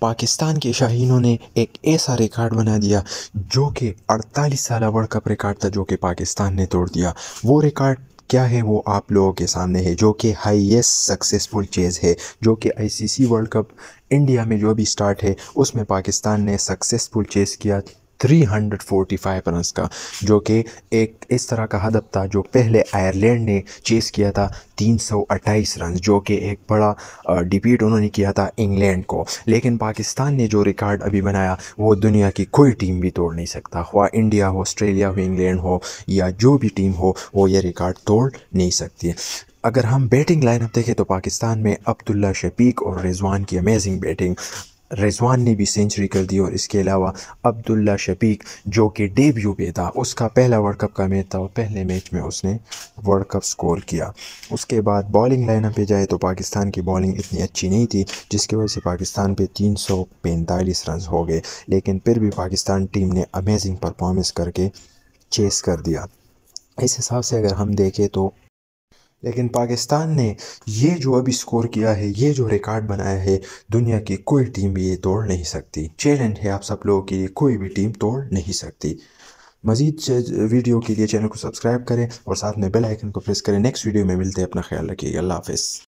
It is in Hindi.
पाकिस्तान के शाहीनों ने एक ऐसा रिकॉर्ड बना दिया जो कि 48 साल वर्ल्ड कप रिकॉर्ड था जो कि पाकिस्तान ने तोड़ दिया वो रिकॉर्ड क्या है वो आप लोगों के सामने है जो कि हाईएस्ट सक्सेसफुल चेज़ है जो कि आईसीसी वर्ल्ड कप इंडिया में जो भी स्टार्ट है उसमें पाकिस्तान ने सक्सेसफुल चेज़ किया 345 रनस का जो कि एक इस तरह का हदफ था जो पहले आयरलैंड ने चेस किया था 328 रन जो कि एक बड़ा डिपीट उन्होंने किया था इंग्लैंड को लेकिन पाकिस्तान ने जो रिकॉर्ड अभी बनाया वो दुनिया की कोई टीम भी तोड़ नहीं सकता हुआ इंडिया हो ऑस्ट्रेलिया हो इंग्लैंड हो या जो भी टीम हो वो ये रिकॉर्ड तोड़ नहीं सकती अगर हम बैटिंग लाइनअप देखें तो पाकिस्तान में अब्दुल्ला शफीक और रिजवान की अमेजिंग बैटिंग रिजवान ने भी सेंचुरी कर दी और इसके अलावा अब्दुल्ला शफीक जो कि डेब्यू पे था उसका पहला वर्ल्ड कप का मैच था और पहले मैच में उसने वर्ल्ड कप स्कोर किया उसके बाद बॉलिंग लाइनअप पे जाए तो पाकिस्तान की बॉलिंग इतनी अच्छी नहीं थी जिसकी वजह से पाकिस्तान पे तीन सौ पैंतालीस रन हो गए लेकिन फिर भी पाकिस्तान टीम ने अमेजिंग परफॉर्मेंस करके चेस कर दिया इस हिसाब से अगर हम देखें तो लेकिन पाकिस्तान ने ये जो अभी स्कोर किया है ये जो रिकॉर्ड बनाया है दुनिया की कोई टीम भी ये तोड़ नहीं सकती चैलेंज है आप सब लोगों के लिए कोई भी टीम तोड़ नहीं सकती मजीद वीडियो के लिए चैनल को सब्सक्राइब करें और साथ में बेल आइकन को प्रेस करें नेक्स्ट वीडियो में मिलते हैं अपना ख्याल रखिएगा अल्लाह हाफिज़